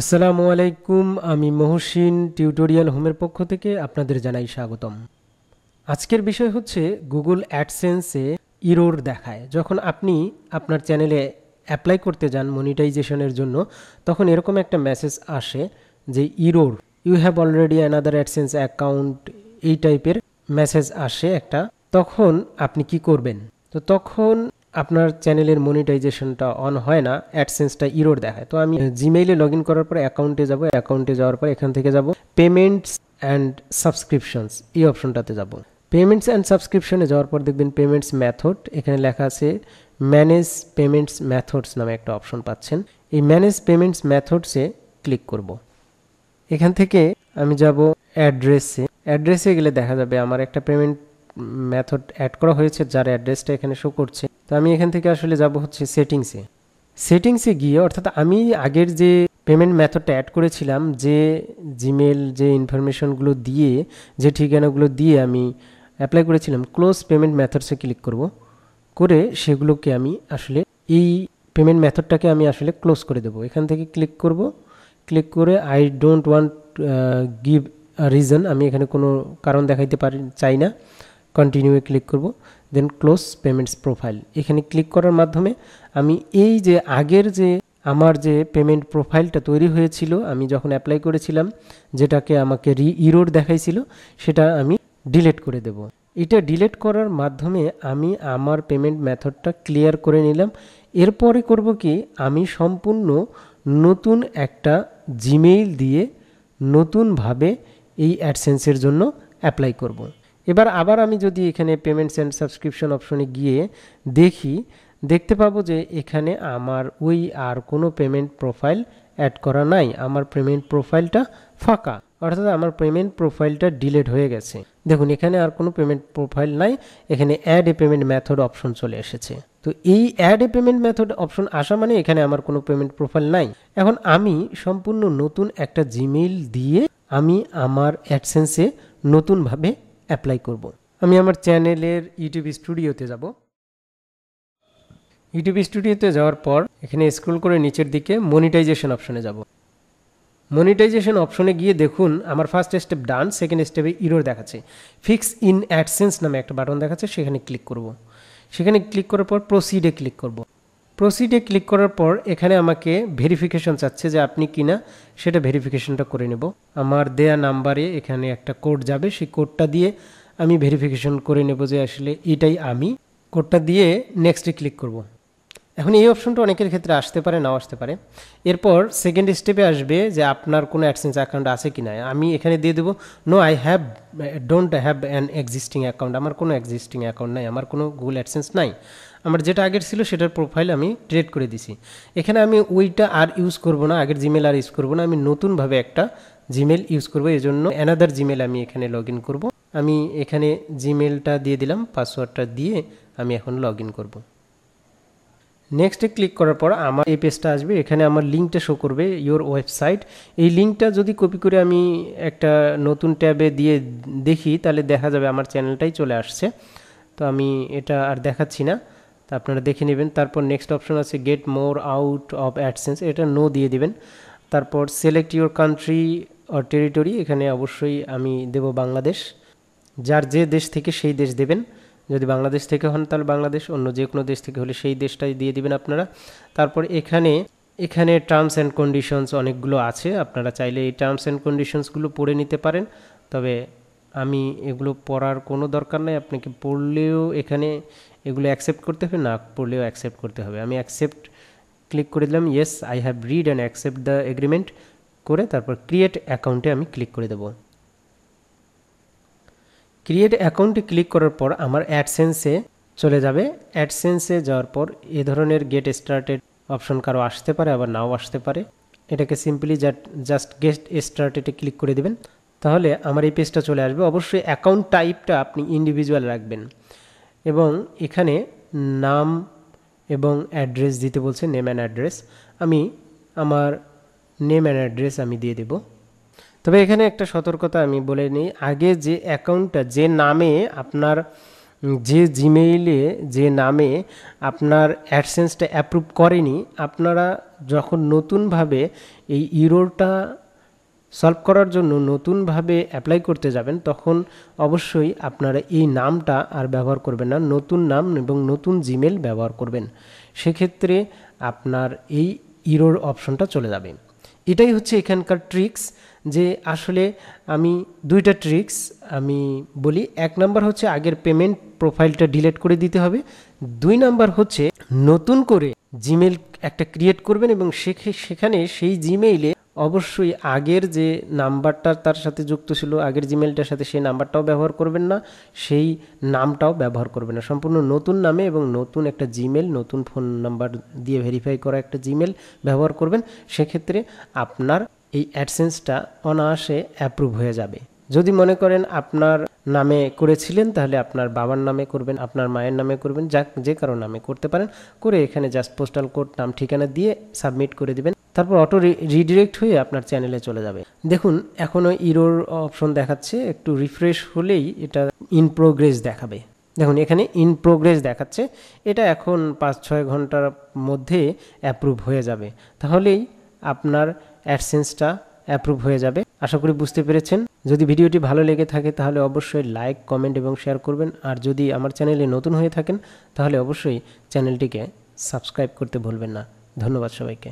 আসসালামু আলাইকুম আমি মহসিন টিউটোরিয়াল হোমের পক্ষ থেকে আপনাদের জানাই স্বাগতম আজকের বিষয় হচ্ছে গুগল অ্যাডসেন্সে ইরোর দেখায় যখন আপনি আপনার চ্যানেলে অ্যাপ্লাই করতে যান মনিটাইজেশনের জন্য তখন এরকম একটা মেসেজ আসে যে error you have already another AdSense account এই টাইপের মেসেজ আসে একটা তখন আপনি কি করবেন তো তখন আপনার চ্যানেলের মনিটাইজেশনটা অন হয় না অ্যাডসেন্সটা ইরোর দেখায় তো আমি জিমেইলে লগ ইন করার পর অ্যাকাউন্টে যাব অ্যাকাউন্টে যাওয়ার পর এখান থেকে যাব পেমেন্টস অ্যান্ড সাবস্ক্রিপশনস এই অপশনটাতে যাব পেমেন্টস অ্যান্ড সাবস্ক্রিপশনে যাওয়ার পর দেখবেন পেমেন্টস ম্যাথড এখানে লেখা আছে ম্যানেজ পেমেন্টস ম্যাথডস নামে একটা অপশন পাচ্ছেন এই ম্যানেজ পেমেন্টস ম্যাথডসে ক্লিক করব এখান থেকে আমি যাব অ্যাড্রেসে অ্যাড্রেসে গেলে দেখা যাবে আমার একটা পেমেন্ট মেথড অ্যাড করা হয়েছে যার অ্যাড্রেসটা এখানে শো করছে তো আমি এখান থেকে আসলে যাব হচ্ছে সেটিংসে সেটিংসে গিয়ে অর্থাৎ আমি আগের যে পেমেন্ট মেথডটা অ্যাড করেছিলাম যে জিমেল যে ইনফরমেশনগুলো দিয়ে যে ঠিকানাগুলো দিয়ে আমি অ্যাপ্লাই করেছিলাম ক্লোজ পেমেন্ট মেথডসে ক্লিক করব করে সেগুলোকে আমি আসলে এই পেমেন্ট মেথডটাকে আমি আসলে ক্লোজ করে দেবো এখান থেকে ক্লিক করব ক্লিক করে I don't want give reason আমি এখানে কোনো কারণ দেখাইতে পারি চাই না কন্টিনিউয়ে ক্লিক করব দেন ক্লোজ পেমেন্টস প্রোফাইল এখানে ক্লিক করার মাধ্যমে আমি এই যে আগের যে আমার যে পেমেন্ট প্রোফাইলটা তৈরি হয়েছিল আমি যখন অ্যাপ্লাই করেছিলাম যেটাকে আমাকে রি ইরোড দেখাইছিল সেটা আমি ডিলেট করে দেব এটা ডিলেট করার মাধ্যমে আমি আমার পেমেন্ট মেথডটা ক্লিয়ার করে নিলাম এরপরে করব কি আমি সম্পূর্ণ নতুন একটা জিমেইল দিয়ে নতুনভাবে এই অ্যাডসেন্সের জন্য অ্যাপ্লাই করবো এবার আবার আমি যদি এখানে পেমেন্টস অ্যান্ড সাবস্ক্রিপশন অপশনে গিয়ে দেখি দেখতে পাবো যে এখানে আমার ওই আর কোনো পেমেন্ট প্রোফাইল অ্যাড করা নাই আমার পেমেন্ট প্রোফাইলটা ফাঁকা অর্থাৎ আমার পেমেন্ট প্রোফাইলটা ডিলেট হয়ে গেছে দেখুন এখানে আর কোনো পেমেন্ট প্রোফাইল নাই এখানে add a payment method option চলে এসেছে তো এই add a payment method option আসা মানে এখানে আমার কোনো পেমেন্ট প্রোফাইল নাই এখন আমি সম্পূর্ণ নতুন একটা জিমেইল দিয়ে আমি আমার অ্যাডসেন্সে নতুনভাবে অ্যাপ্লাই করব। আমি আমার চ্যানেলের ইউটিউব স্টুডিওতে যাব ইউটিউব স্টুডিওতে যাওয়ার পর এখানে স্ক্রোল করে নিচের দিকে মনিটাইজেশন অপশনে যাব মনিটাইজেশন অপশনে গিয়ে দেখুন আমার ফার্স্ট স্টেপ ডান সেকেন্ড স্টেপে ইরোর দেখাচ্ছে ফিক্স ইন অ্যাডসেন্স নামে একটা বাটন দেখাচ্ছে সেখানে ক্লিক করব। সেখানে ক্লিক করার পর প্রসিডে ক্লিক করব প্রসিডে ক্লিক করার পর এখানে আমাকে ভেরিফিকেশন চাচ্ছে যে আপনি কিনা সেটা ভেরিফিকেশনটা করে নেব আমার দেয়া নাম্বারে এখানে একটা কোড যাবে সেই কোডটা দিয়ে আমি ভেরিফিকেশন করে নেব যে আসলে এটাই আমি কোডটা দিয়ে নেক্সটে ক্লিক করব এখন এই অপশনটা অনেকের ক্ষেত্রে আসতে পারে নাও আসতে পারে এরপর সেকেন্ড স্টেপে আসবে যে আপনার কোনো অ্যাডসেন্স অ্যাকাউন্ট আছে কি না আমি এখানে দিয়ে দেবো no I have don't have an existing account আমার কোনো এক্সিস্টিং অ্যাকাউন্ট নাই আমার কোনো গুগল অ্যাডসেন্স নাই আমার যেটা আগের ছিল সেটার প্রোফাইল আমি ক্রিয়েট করে দিছি এখানে আমি ওইটা আর ইউজ করব না আগের জিমেল আর ইউজ করব না আমি নতুনভাবে একটা জিমেল ইউজ করবো এই জন্য অ্যানাদার জিমেল আমি এখানে লগ ইন করবো আমি এখানে জিমেলটা দিয়ে দিলাম পাসওয়ার্ডটা দিয়ে আমি এখন লগ ইন করবো নেক্সটে ক্লিক করার পর আমার এই পেজটা আসবে এখানে আমার লিঙ্কটা শো করবে ইওর ওয়েবসাইট এই লিঙ্কটা যদি কপি করে আমি একটা নতুন ট্যাবে দিয়ে দেখি তাহলে দেখা যাবে আমার চ্যানেলটাই চলে আসছে তো আমি এটা আর দেখাচ্ছি না তা আপনারা দেখে নেবেন তারপর নেক্সট অপশন আছে get more out of AdSense এটা নো দিয়ে দিবেন তারপর select your country or territory এখানে অবশ্যই আমি দেব বাংলাদেশ যার যে দেশ থেকে সেই দেশ দেবেন যদি বাংলাদেশ থেকে হন তাহলে বাংলাদেশ অন্য যে কোনো দেশ থেকে হলে সেই দেশটাই দিয়ে দিবেন আপনারা তারপর এখানে এখানে টার্মস অ্যান্ড কন্ডিশনস অনেকগুলো আছে আপনারা চাইলে এই টার্মস অ্যান্ড কন্ডিশনসগুলো পড়ে নিতে পারেন তবে আমি এগুলো পড়ার কোনো দরকার নাই আপনাকে পড়লেও এখানে এগুলো অ্যাকসেপ্ট করতে হবে না পড়লেও অ্যাকসেপ্ট করতে হবে আমি অ্যাকসেপ্ট ক্লিক করে দিলাম yes I have read and accept the agreement করে তারপর ক্রিয়েট অ্যাকাউন্টে আমি ক্লিক করে দেবো ক্রিয়েট অ্যাকাউন্টে ক্লিক করার পর আমার অ্যাডসেন্সে চলে যাবে অ্যাডসেন্সে যাওয়ার পর এ ধরনের গেট স্টার্টেড অপশন কারো আসতে পারে আবার নাও আসতে পারে এটাকে সিম্পলি জাস্ট গেট স্টার্টেডে ক্লিক করে দেবেন তাহলে আমার এই পেজটা চলে আসবে অবশ্যই অ্যাকাউন্ট টাইপটা আপনি ইন্ডিভিজুয়াল রাখবেন এবং এখানে নাম এবং অ্যাড্রেস দিতে বলছে নেম অ্যান্ড অ্যাড্রেস আমি আমার নেম অ্যান্ড অ্যাড্রেস আমি দিয়ে দেবো তবে এখানে একটা সতর্কতা আমি বলে নিই আগে যে অ্যাকাউন্টটা যে নামে আপনার যে জিমেইলে যে নামে আপনার অ্যাডসেন্সটা অ্যাপ্রুভ করেনি আপনারা যখন নতুনভাবে এই ইরোটা সলভ করার জন্য নতুনভাবে অ্যাপ্লাই করতে যাবেন তখন অবশ্যই আপনারা এই নামটা আর ব্যবহার করবেন না নতুন নাম এবং নতুন জিমেল ব্যবহার করবেন সেক্ষেত্রে আপনার এই ইরোর অপশনটা চলে যাবে এটাই হচ্ছে এখানকার ট্রিক্স যে আসলে আমি দুইটা ট্রিক্স আমি বলি এক নাম্বার হচ্ছে আগের পেমেন্ট প্রোফাইলটা ডিলেট করে দিতে হবে দুই নাম্বার হচ্ছে নতুন করে জিমেল একটা ক্রিয়েট করবেন এবং সেখানে সেই জিমেইলে অবশ্যই আগের যে নাম্বারটা তার সাথে যুক্ত ছিল আগের জিমেলটার সাথে সেই নাম্বারটাও ব্যবহার করবেন না সেই নামটাও ব্যবহার করবেন না সম্পূর্ণ নতুন নামে এবং নতুন একটা জিমেল নতুন ফোন নাম্বার দিয়ে ভেরিফাই করা একটা জিমেল ব্যবহার করবেন সেক্ষেত্রে আপনার এই অ্যাডসেন্সটা অনায়াসে অ্যাপ্রুভ হয়ে যাবে যদি মনে করেন আপনার নামে করেছিলেন তাহলে আপনার বাবার নামে করবেন আপনার মায়ের নামে করবেন যা যে কারো নামে করতে পারেন করে এখানে জাস্ট পোস্টাল কোড নাম ঠিকানা দিয়ে সাবমিট করে দেবেন তারপর অটো রিডিরেক্ট হয়ে আপনার চ্যানেলে চলে যাবে দেখুন এখনও ইরোর অপশন দেখাচ্ছে একটু রিফ্রেশ হলেই এটা ইন প্রোগ্রেস দেখাবে দেখুন এখানে ইন প্রোগ্রেস দেখাচ্ছে এটা এখন পাঁচ ছয় ঘন্টার মধ্যে অ্যাপ্রুভ হয়ে যাবে তাহলেই আপনার অ্যাডসেন্সটা অ্যাপ্রুভ হয়ে যাবে আশা করি বুঝতে পেরেছেন যদি ভিডিওটি ভালো লেগে থাকে তাহলে অবশ্যই লাইক কমেন্ট এবং শেয়ার করবেন আর যদি আমার চ্যানেলে নতুন হয়ে থাকেন তাহলে অবশ্যই চ্যানেলটিকে সাবস্ক্রাইব করতে ভুলবেন না ধন্যবাদ সবাইকে